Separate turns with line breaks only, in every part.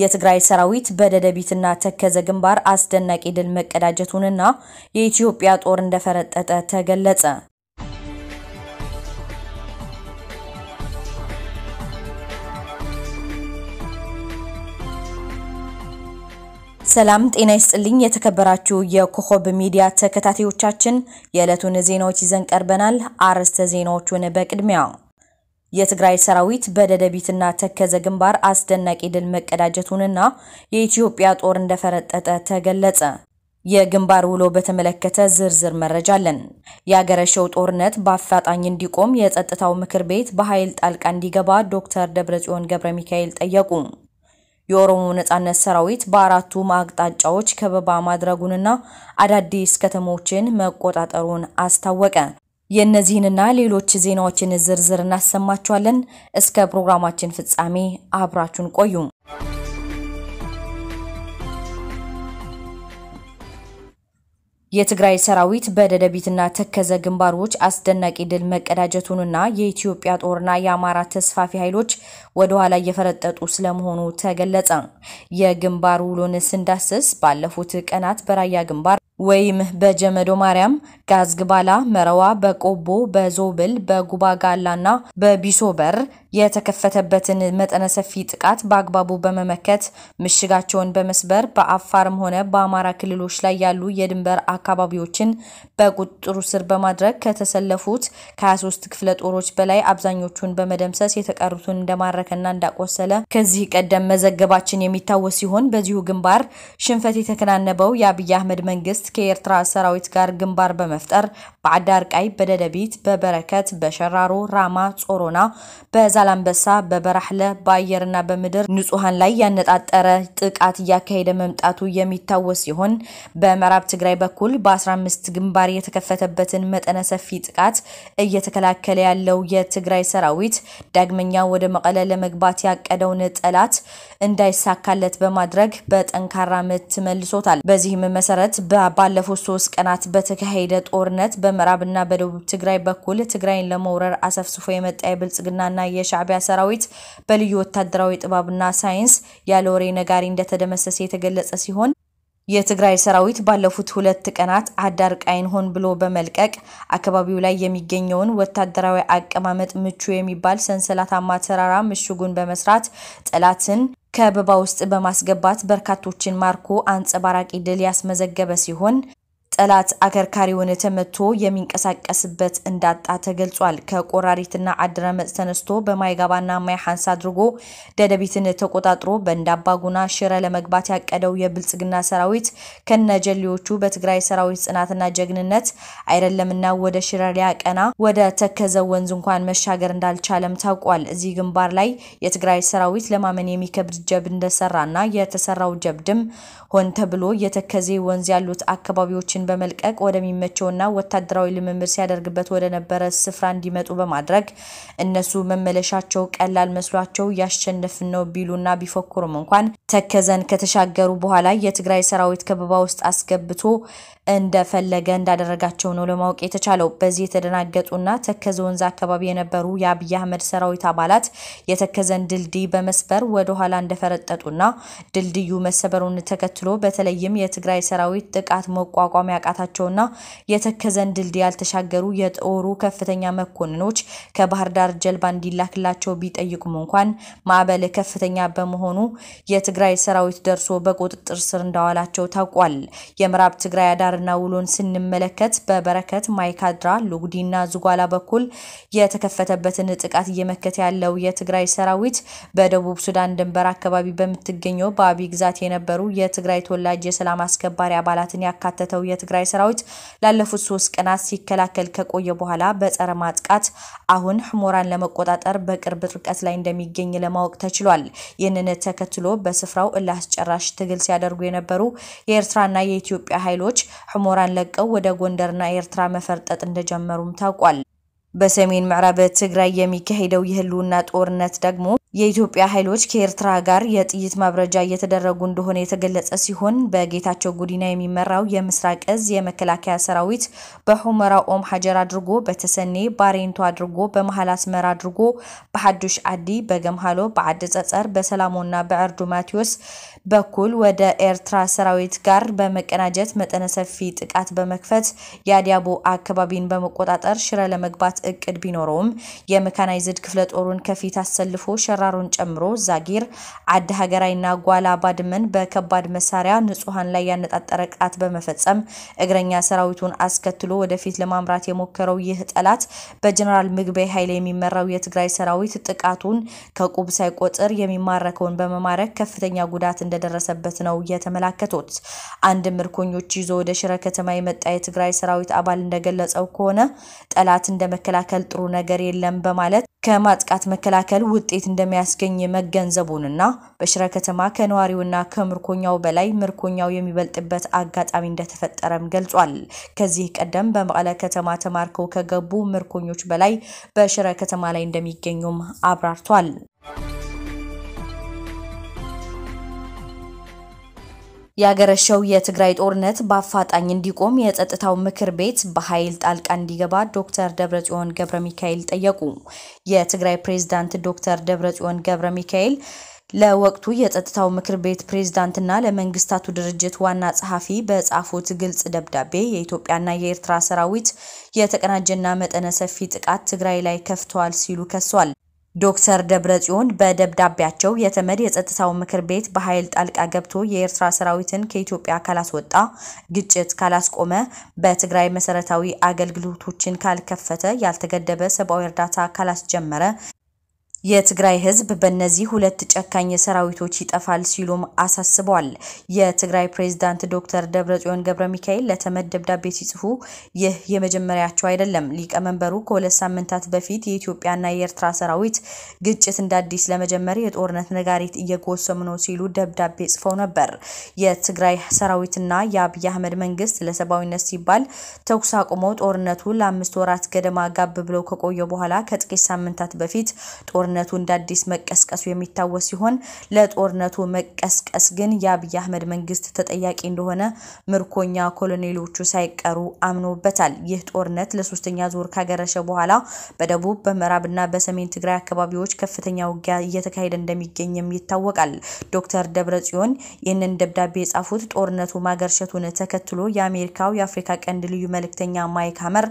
የትግራይ ሰራዊት በደደቢትና ተከዘ ግንባር አስደናቂ ድል መቀዳጀቱንና የኢትዮጵያ ጦር እንደፈረጠጠ ተገለጸ። ሰላም ጤና ይስጥልኝ። የተከበራችሁ የኮከብ ሚዲያ ተከታታዮቻችን የዕለቱን ዜናዎች ይዘን ቀርበናል። አርዕስተ ዜናዎቹን በቅድሚያ የትግራይ ሰራዊት በደደቢትና ተከዘ ግንባር አስደናቂ ድል መቀዳጀቱንና የኢትዮጵያ ጦር እንደፈረጠጠ ተገለጸ። የግንባር ውሎ በተመለከተ ዝርዝር መረጃ አለን። የአገረሸው ጦርነት በአፋጣኝ እንዲቆም የጸጥታው ምክር ቤት በኃይል ጣልቃ እንዲገባ ዶክተር ደብረጽዮን ገብረ ሚካኤል ጠየቁ። የኦሮሞ ነጻነት ሰራዊት በአራቱም አቅጣጫዎች ከበባ ማድረጉንና አዳዲስ ከተሞችን መቆጣጠሩን አስታወቀ። የእነዚህንና ሌሎች ዜናዎችን ዝርዝር እናሰማችኋለን። እስከ ፕሮግራማችን ፍጻሜ አብራችሁን ቆዩ። የትግራይ ሰራዊት በደደቢትና ተከዘ ግንባሮች አስደናቂ ድል መቀዳጀቱንና የኢትዮጵያ ጦርና የአማራ ተስፋፊ ኃይሎች ወደኋላ እየፈረጠጡ ስለመሆኑ ተገለጸ። የግንባር ውሎን ስንዳስስ ባለፉት ቀናት በራያ ግንባር ወይም በጀመዶ ማርያም፣ ጋዝግባላ፣ መረዋ፣ በቆቦ፣ በዞብል፣ በጉባጋላና በቢሶበር የተከፈተበትን መጠነ ሰፊ ጥቃት በአግባቡ በመመከት ምሽጋቸውን በመስበር በአፋርም ሆነ በአማራ ክልሎች ላይ ያሉ የድንበር አካባቢዎችን በቁጥጥሩ ስር በማድረግ ከተሰለፉት ከ23 ክፍለ ጦሮች በላይ አብዛኞቹን በመደምሰስ የተቀሩትን እንደማረከና እንዳቆሰለ ከዚህ ቀደም መዘገባችን የሚታወስ ሲሆን በዚሁ ግንባር ሽንፈት የተከናነበው የአብይ አህመድ መንግስት ከኤርትራ ሰራዊት ጋር ግንባር በመፍጠር ቃይ፣ በደደቢት፣ በበረከት፣ በሸራሮ፣ ራማ፣ ጾሮና፣ በዛላምበሳ፣ በበራህለ በአየርና በምድር ንጹሐን ላይ ያነጣጠረ ጥቃት እያካሄደ መምጣቱ የሚታወስ ሲሆን በምዕራብ ትግራይ በኩል በኩል በ15 ግንባር የተከፈተበትን መጠነ ሰፊ ጥቃት እየተከላከለ ያለው የትግራይ ሰራዊት ዳግመኛ ወደ መቀለ ለመግባት ያቀደውን ጠላት እንዳይሳካለት በማድረግ በጠንካራ ምት መልሶታል። በዚህም መሰረት ባለፉት ሶስት ቀናት በተካሄደ ጦርነት በምዕራብና በደቡብ ትግራይ በኩል ትግራይን ለመውረር አሰፍስፎ የመጣ የብልጽግናና የሻዕቢያ ሰራዊት በልዩ ወታደራዊ ጥበብና ሳይንስ ያለ ወሬ ነጋሪ እንደተደመሰሰ የተገለጸ ሲሆን የትግራይ ሰራዊት ባለፉት ሁለት ቀናት አዳር ቃይን ሆን ብሎ በመልቀቅ አካባቢው ላይ የሚገኘውን ወታደራዊ አቀማመጥ ምቹ የሚባል ሰንሰለታማ ተራራ ምሽጉን በመስራት ጠላትን ከበባ ውስጥ በማስገባት በርካቶችን ማርኮ አንጸባራቂ ድል ያስመዘገበ ሲሆን ጠላት አከርካሪውን ተመቶ የሚንቀሳቀስበት እንዳጣ ተገልጿል። ከቆራሪትና አድረመጽ ተነስቶ በማይጋባና ማይ ሐንስ አድርጎ ደደቢትን ተቆጣጥሮ በእንዳባጉና ሽረ ለመግባት ያቀደው የብልጽግና ሰራዊት ከነጀሌዎቹ በትግራይ ሰራዊት ጽናትና ጀግንነት አይደለምና ወደ ሽረ ሊያቀና ወደ ተከዘ ወንዝ እንኳን መሻገር እንዳልቻለም ታውቋል። እዚህ ግንባር ላይ የትግራይ ሰራዊት ለማመን የሚከብድ ጀብ እንደሰራና የተሰራው ጀብድም ሆን ተብሎ የተከዜ ወንዝ ያሉት አካባቢዎችን በመልቀቅ ወደሚመቸውና ወታደራዊ ልምምድ ሲያደርግበት ወደነበረ ስፍራ እንዲመጡ በማድረግ እነሱ መመለሻቸው ቀላል መስሏቸው እያሸነፍን ነው ቢሉና ቢፎክሩም እንኳን ተከዘን ከተሻገሩ በኋላ የትግራይ ሰራዊት ከበባ ውስጥ አስገብቶ እንደፈለገ እንዳደረጋቸው ነው ለማወቅ የተቻለው። በዚህ የተደናገጡና ተከዘ ወንዝ አካባቢ የነበሩ የአብይ አህመድ ሰራዊት አባላት የተከዘን ድልድይ በመስበር ወደኋላ እንደፈረጠጡና ድልድዩ መሰበሩን ተከትሎ በተለይም የትግራይ ሰራዊት ጥቃት መቋቋም ያቃታቸውና የተከዘን ድልድይ ያልተሻገሩ የጦሩ ከፍተኛ መኮንኖች ከባህር ዳር ጀልባ እንዲላክላቸው ቢጠይቁም እንኳን ማዕበል ከፍተኛ በመሆኑ የትግራይ ሰራዊት ደርሶ በቁጥጥር ስር እንዳዋላቸው ታውቋል። የምዕራብ ትግራይ አዳርና ውሎን ስንመለከት በበረከት ማይካድራ፣ ሉጉዲና ዙጓላ በኩል የተከፈተበትን ጥቃት እየመከተ ያለው የትግራይ ሰራዊት በደቡብ ሱዳን ድንበር አካባቢ በምትገኘው በአቢ ግዛት የነበሩ የትግራይ ተወላጅ የሰላም አስከባሪ አባላትን ያካተተው የትግራይ ሰራዊት ላለፉት ሶስት ቀናት ሲከላከል ከቆየ በኋላ በጸረ ማጥቃት አሁን ሕሞራን ለመቆጣጠር በቅርብ ርቀት ላይ እንደሚገኝ ለማወቅ ተችሏል። ይህንን ተከትሎ በስፍራው እልህ ትግል ሲያደርጉ የነበሩ የኤርትራና የኢትዮጵያ ኃይሎች ሕሞራን ለቀው ወደ ጎንደርና ኤርትራ መፈርጠጥ እንደጀመሩም ታውቋል። በሰሜን ምዕራብ ትግራይ የሚካሄደው የህልውና ጦርነት ደግሞ የኢትዮጵያ ኃይሎች ከኤርትራ ጋር የጥይት ማብረጃ እየተደረጉ እንደሆነ የተገለጸ ሲሆን በጌታቸው ጉዲና የሚመራው የምስራቅ እዝ የመከላከያ ሰራዊት በሑመራ ኦም ሀጀር አድርጎ በተሰኔ ባሬንቱ አድርጎ በመሀል አስመራ አድርጎ በሐዱሽ አዲ በገምሃሎ በዓዲ ጸጸር በሰላሞና በዕርዱ ማቴዎስ በኩል ወደ ኤርትራ ሰራዊት ጋር በመቀናጀት መጠነ ሰፊ ጥቃት በመክፈት የአዲያቦ አካባቢን በመቆጣጠር ሽረ ለመግባት እቅድ ቢኖረውም የመካናይዝድ ክፍለ ጦሩን ከፊት አሰልፎ አሰራሩን ጨምሮ ዛጊር፣ አዲ ሀገራይና ጓላ ባድመን በከባድ መሳሪያ ንጹሐን ላይ ያነጣጠረ ቃት በመፈጸም እግረኛ ሰራዊቱን አስከትሎ ወደፊት ለማምራት የሞከረው ይህ ጠላት በጀኔራል ምግበይ ኃይል የሚመራው የትግራይ ሰራዊት ጥቃቱን ከቁብ ሳይቆጥር የሚማረከውን በመማረክ ከፍተኛ ጉዳት እንደደረሰበት ነው የተመላከቱት። አንድ ምርኮኞች ይዞ ወደ ሽረ ከተማ የመጣ የትግራይ ሰራዊት አባል እንደገለጸው ከሆነ ጠላት እንደመከላከል ጥሩ ነገር የለም በማለት ከማጥቃት መከላከል ውጤት እንደሚያስገኝ መገንዘቡንና በሽረ ከተማ ከነዋሪውና ከምርኮኛው በላይ ምርኮኛው የሚበልጥበት አጋጣሚ እንደተፈጠረም ገልጿል። ከዚህ ቀደም በመቀለ ከተማ ተማርከው ከገቡ ምርኮኞች በላይ በሽረ ከተማ ላይ እንደሚገኙም አብራርቷል። ያገረሸው የትግራይ ጦርነት በአፋጣኝ እንዲቆም የጸጥታው ምክር ቤት በኃይል ጣልቃ እንዲገባ ዶክተር ደብረጽዮን ገብረ ሚካኤል ጠየቁ። የትግራይ ፕሬዝዳንት ዶክተር ደብረጽዮን ገብረ ሚካኤል ለወቅቱ የጸጥታው ምክር ቤት ፕሬዝዳንትና ለመንግስታቱ ድርጅት ዋና ጸሐፊ በጻፉት ግልጽ ደብዳቤ የኢትዮጵያና የኤርትራ ሰራዊት የተቀናጀና መጠነ ሰፊ ጥቃት ትግራይ ላይ ከፍተዋል ሲሉ ከሷል። ዶክተር ደብረጽዮን በደብዳቤያቸው የተመድ የጸጥታው ምክር ቤት በኃይል ጣልቃ ገብቶ የኤርትራ ሰራዊትን ከኢትዮጵያ ካላስወጣ፣ ግጭት ካላስቆመ፣ በትግራይ መሰረታዊ አገልግሎቶችን ካልከፈተ፣ ያልተገደበ ሰብአዊ እርዳታ ካላስጀመረ፣ የትግራይ ህዝብ በእነዚህ ሁለት ጨካኝ ሰራዊቶች ይጠፋል ሲሉም አሳስበዋል። የትግራይ ፕሬዝዳንት ዶክተር ደብረጽዮን ገብረ ሚካኤል ለተመድ ደብዳቤ ሲጽፉ ይህ የመጀመሪያቸው አይደለም። ሊቀመንበሩ ከሁለት ሳምንታት በፊት የኢትዮጵያና የኤርትራ ሰራዊት ግጭት እንደ አዲስ ለመጀመር የጦርነት ነጋሪት እየጎሰሙ ነው ሲሉ ደብዳቤ ጽፈው ነበር። የትግራይ ሰራዊትና የአብይ አህመድ መንግስት ለሰብአዊነት ሲባል ተኩስ አቁመው ጦርነቱ ለአምስት ወራት ገደማ ጋብ ብለው ከቆየ በኋላ ከጥቂት ሳምንታት በፊት ጦር ጦርነቱ እንደ አዲስ መቀስቀሱ የሚታወስ ሲሆን ለጦርነቱ መቀስቀስ ግን የአብይ አህመድ መንግስት ተጠያቂ እንደሆነ ምርኮኛ ኮሎኔሎቹ ሳይቀሩ አምኖበታል። ይህ ጦርነት ለሶስተኛ ዙር ካገረሸ በኋላ በደቡብ በምዕራብና በሰሜን ትግራይ አካባቢዎች ከፍተኛ ውጊያ እየተካሄደ እንደሚገኝም ይታወቃል። ዶክተር ደብረ ጽዮን ይህንን ደብዳቤ የጻፉት ጦርነቱ ማገርሸቱን ተከትሎ የአሜሪካው የአፍሪካ ቀንድ ልዩ መልእክተኛ ማይክ ሀመር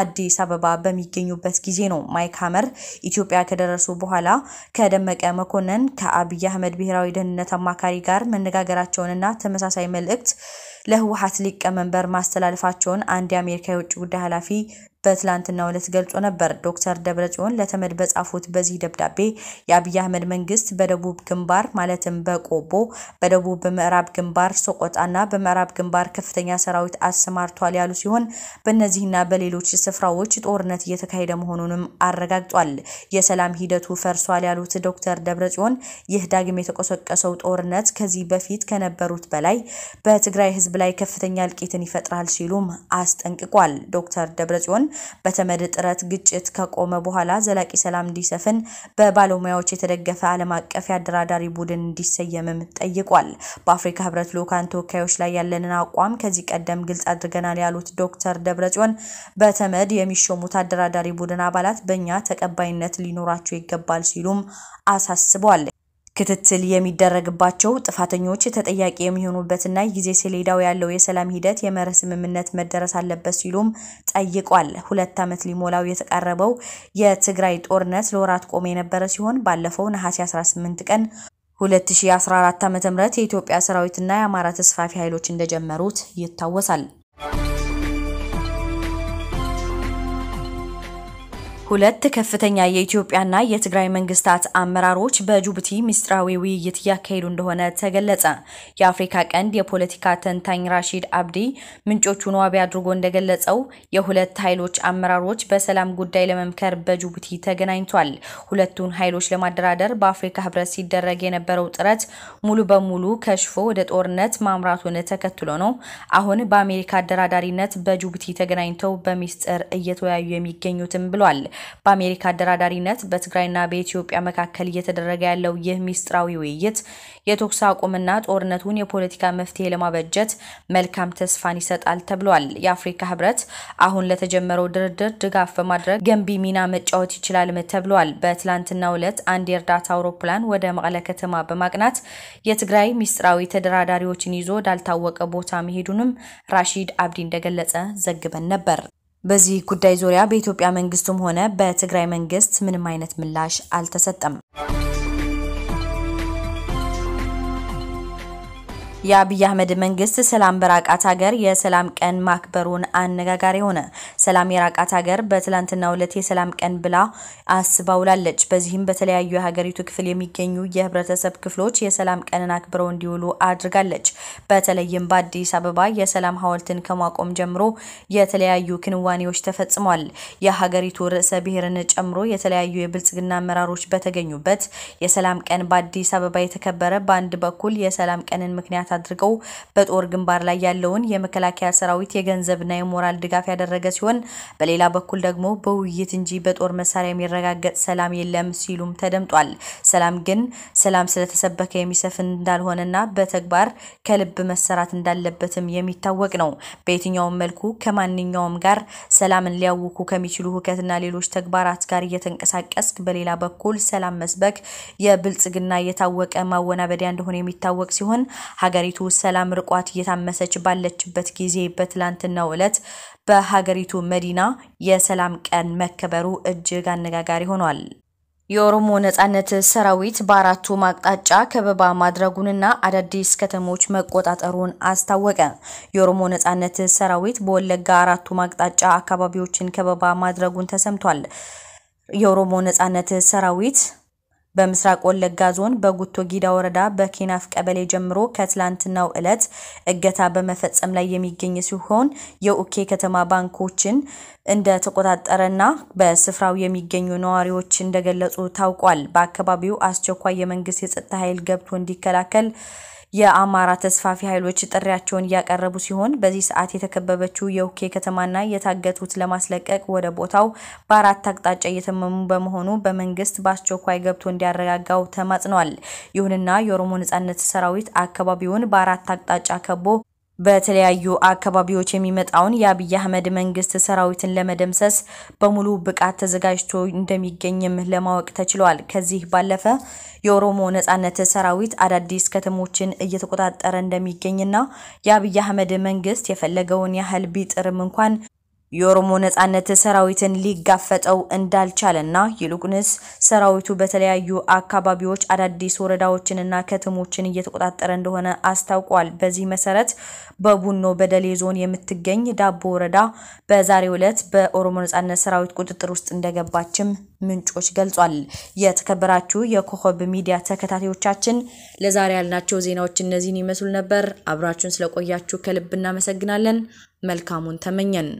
አዲስ አበባ በሚገኙበት ጊዜ ነው። ማይክ ሀመር ኢትዮጵያ ከደረሱ በኋላ ከደመቀ መኮንን ከአብይ አህመድ ብሔራዊ ደህንነት አማካሪ ጋር መነጋገራቸውንና ተመሳሳይ መልእክት ለህወሀት ሊቀመንበር ማስተላለፋቸውን አንድ የአሜሪካ የውጭ ጉዳይ ኃላፊ በትላንትና ዕለት ገልጾ ነበር። ዶክተር ደብረጽዮን ለተመድ በጻፉት በዚህ ደብዳቤ የአብይ አህመድ መንግስት በደቡብ ግንባር ማለትም በቆቦ፣ በደቡብ ምዕራብ ግንባር ሰቆጣና በምዕራብ ግንባር ከፍተኛ ሰራዊት አሰማርቷል ያሉ ሲሆን በእነዚህና በሌሎች ስፍራዎች ጦርነት እየተካሄደ መሆኑንም አረጋግጧል። የሰላም ሂደቱ ፈርሷል ያሉት ዶክተር ደብረጽዮን ይህ ዳግም የተቆሰቀሰው ጦርነት ከዚህ በፊት ከነበሩት በላይ በትግራይ ህዝብ ላይ ከፍተኛ እልቂትን ይፈጥራል ሲሉም አስጠንቅቋል። ዶክተር ደብረጽዮን በተመድ ጥረት ግጭት ከቆመ በኋላ ዘላቂ ሰላም እንዲሰፍን በባለሙያዎች የተደገፈ ዓለም አቀፍ የአደራዳሪ ቡድን እንዲሰየምም ጠይቋል። በአፍሪካ ህብረት ልኡካን ተወካዮች ላይ ያለንን አቋም ከዚህ ቀደም ግልጽ አድርገናል ያሉት ዶክተር ደብረጽዮን በተመድ የሚሾሙት አደራዳሪ ቡድን አባላት በእኛ ተቀባይነት ሊኖራቸው ይገባል ሲሉም አሳስቧል። ክትትል የሚደረግባቸው ጥፋተኞች ተጠያቂ የሚሆኑበትና ጊዜ ሰሌዳው ያለው የሰላም ሂደት የመርህ ስምምነት መደረስ አለበት ሲሉም ጠይቋል። ሁለት ዓመት ሊሞላው የተቃረበው የትግራይ ጦርነት ለወራት ቆመ የነበረ ሲሆን ባለፈው ነሐሴ 18 ቀን 2014 ዓ.ም የኢትዮጵያ ሰራዊትና የአማራ ተስፋፊ ኃይሎች እንደጀመሩት ይታወሳል። ሁለት ከፍተኛ የኢትዮጵያና የትግራይ መንግስታት አመራሮች በጅቡቲ ምስጢራዊ ውይይት እያካሄዱ እንደሆነ ተገለጸ። የአፍሪካ ቀንድ የፖለቲካ ተንታኝ ራሺድ አብዲ ምንጮቹን ዋቢ አድርጎ እንደገለጸው የሁለት ኃይሎች አመራሮች በሰላም ጉዳይ ለመምከር በጅቡቲ ተገናኝቷል። ሁለቱን ኃይሎች ለማደራደር በአፍሪካ ህብረት ሲደረግ የነበረው ጥረት ሙሉ በሙሉ ከሽፎ ወደ ጦርነት ማምራቱን ተከትሎ ነው አሁን በአሜሪካ አደራዳሪነት በጅቡቲ ተገናኝተው በሚስጥር እየተወያዩ የሚገኙትም ብሏል። በአሜሪካ አደራዳሪነት በትግራይና በኢትዮጵያ መካከል እየተደረገ ያለው ይህ ሚስጥራዊ ውይይት የተኩስ አቁምና ጦርነቱን የፖለቲካ መፍትሄ ለማበጀት መልካም ተስፋን ይሰጣል ተብሏል። የአፍሪካ ህብረት አሁን ለተጀመረው ድርድር ድጋፍ በማድረግ ገንቢ ሚና መጫወት ይችላልም ተብሏል። በትላንትናው ዕለት አንድ የእርዳታ አውሮፕላን ወደ መቀለ ከተማ በማቅናት የትግራይ ሚስጥራዊ ተደራዳሪዎችን ይዞ ወዳልታወቀ ቦታ መሄዱንም ራሺድ አብዲ እንደገለጸ ዘግበን ነበር። በዚህ ጉዳይ ዙሪያ በኢትዮጵያ መንግስትም ሆነ በትግራይ መንግስት ምንም አይነት ምላሽ አልተሰጠም። የአብይ አህመድ መንግስት ሰላም በራቃት ሀገር የሰላም ቀን ማክበሩን አነጋጋሪ ሆነ። ሰላም የራቃት ሀገር በትላንትና ዕለት የሰላም ቀን ብላ አስባውላለች። በዚህም በተለያዩ የሀገሪቱ ክፍል የሚገኙ የህብረተሰብ ክፍሎች የሰላም ቀንን አክብረው እንዲውሉ አድርጋለች። በተለይም በአዲስ አበባ የሰላም ሀውልትን ከማቆም ጀምሮ የተለያዩ ክንዋኔዎች ተፈጽሟል። የሀገሪቱ ርዕሰ ብሔርን ጨምሮ የተለያዩ የብልጽግና አመራሮች በተገኙበት የሰላም ቀን በአዲስ አበባ የተከበረ በአንድ በኩል የሰላም ቀንን ምክንያት አድርገው በጦር ግንባር ላይ ያለውን የመከላከያ ሰራዊት የገንዘብና የሞራል ድጋፍ ያደረገ ሲሆን በሌላ በኩል ደግሞ በውይይት እንጂ በጦር መሳሪያ የሚረጋገጥ ሰላም የለም ሲሉም ተደምጧል። ሰላም ግን ሰላም ስለተሰበከ የሚሰፍን እንዳልሆነና በተግባር ከልብ መሰራት እንዳለበትም የሚታወቅ ነው። በየትኛውም መልኩ ከማንኛውም ጋር ሰላምን ሊያውኩ ከሚችሉ ሁከትና ሌሎች ተግባራት ጋር እየተንቀሳቀስክ በሌላ በኩል ሰላም መስበክ የብልጽግና የታወቀ ማወናበዲያ እንደሆነ የሚታወቅ ሲሆን ሀገር ሀገሪቱ ሰላም ርቋት እየታመሰች ባለችበት ጊዜ በትላንትናው ዕለት በሀገሪቱ መዲና የሰላም ቀን መከበሩ እጅግ አነጋጋሪ ሆኗል። የኦሮሞ ነጻነት ሰራዊት በአራቱ አቅጣጫ ከበባ ማድረጉንና አዳዲስ ከተሞች መቆጣጠሩን አስታወቀ። የኦሮሞ ነጻነት ሰራዊት በወለጋ አራቱ አቅጣጫ አካባቢዎችን ከበባ ማድረጉን ተሰምቷል። የኦሮሞ ነጻነት ሰራዊት በምስራቅ ወለጋ ዞን በጉቶ ጊዳ ወረዳ በኬናፍ ቀበሌ ጀምሮ ከትላንትናው ዕለት እገታ በመፈጸም ላይ የሚገኝ ሲሆን የኡኬ ከተማ ባንኮችን እንደተቆጣጠረና በስፍራው የሚገኙ ነዋሪዎች እንደገለጹ ታውቋል። በአካባቢው አስቸኳይ የመንግስት የጸጥታ ኃይል ገብቶ እንዲከላከል የአማራ ተስፋፊ ኃይሎች ጥሪያቸውን እያቀረቡ ሲሆን በዚህ ሰዓት የተከበበችው የውኬ ከተማና የታገቱት ለማስለቀቅ ወደ ቦታው በአራት አቅጣጫ እየተመሙ በመሆኑ በመንግስት በአስቸኳይ ገብቶ እንዲያረጋጋው ተማጽኗል። ይሁንና የኦሮሞ ነጻነት ሰራዊት አካባቢውን በአራት አቅጣጫ ከቦ በተለያዩ አካባቢዎች የሚመጣውን የአብይ አህመድ መንግስት ሰራዊትን ለመደምሰስ በሙሉ ብቃት ተዘጋጅቶ እንደሚገኝም ለማወቅ ተችሏል። ከዚህ ባለፈ የኦሮሞ ነጻነት ሰራዊት አዳዲስ ከተሞችን እየተቆጣጠረ እንደሚገኝና የአብይ አህመድ መንግስት የፈለገውን ያህል ቢጥርም እንኳን የኦሮሞ ነጻነት ሰራዊትን ሊጋፈጠው እንዳልቻለና ይልቁንስ ሰራዊቱ በተለያዩ አካባቢዎች አዳዲስ ወረዳዎችንና ከተሞችን እየተቆጣጠረ እንደሆነ አስታውቋል። በዚህ መሰረት በቡኖ በደሌ ዞን የምትገኝ ዳቦ ወረዳ በዛሬው ዕለት በኦሮሞ ነጻነት ሰራዊት ቁጥጥር ውስጥ እንደገባችም ምንጮች ገልጿል። የተከበራችሁ የኮከብ ሚዲያ ተከታታዮቻችን ለዛሬ ያልናቸው ዜናዎች እነዚህን ይመስሉ ነበር። አብራችሁን ስለቆያችሁ ከልብ እናመሰግናለን። መልካሙን ተመኘን።